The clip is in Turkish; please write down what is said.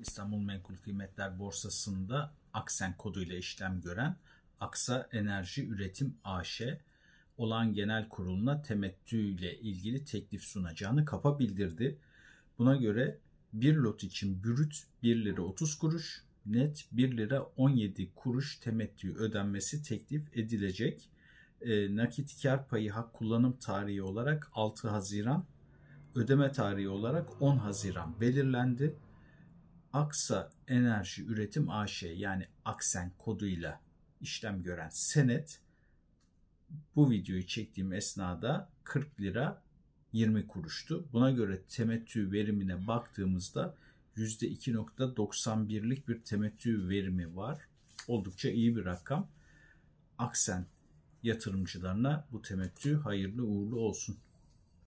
İstanbul Menkul Kıymetler Borsası'nda Aksen koduyla işlem gören Aksa Enerji Üretim AŞ olan genel kuruluna temettü ile ilgili teklif sunacağını kapa bildirdi. Buna göre bir lot için bürüt 1 lira 30 kuruş, net 1 lira 17 kuruş temettü ödenmesi teklif edilecek. E, nakit kar payı hak kullanım tarihi olarak 6 Haziran, ödeme tarihi olarak 10 Haziran belirlendi. Aksa Enerji Üretim AŞ yani Aksen koduyla işlem gören senet bu videoyu çektiğim esnada 40 lira 20 kuruştu. Buna göre temettü verimine baktığımızda %2.91'lik bir temettü verimi var. Oldukça iyi bir rakam. Aksen yatırımcılarına bu temettü hayırlı uğurlu olsun.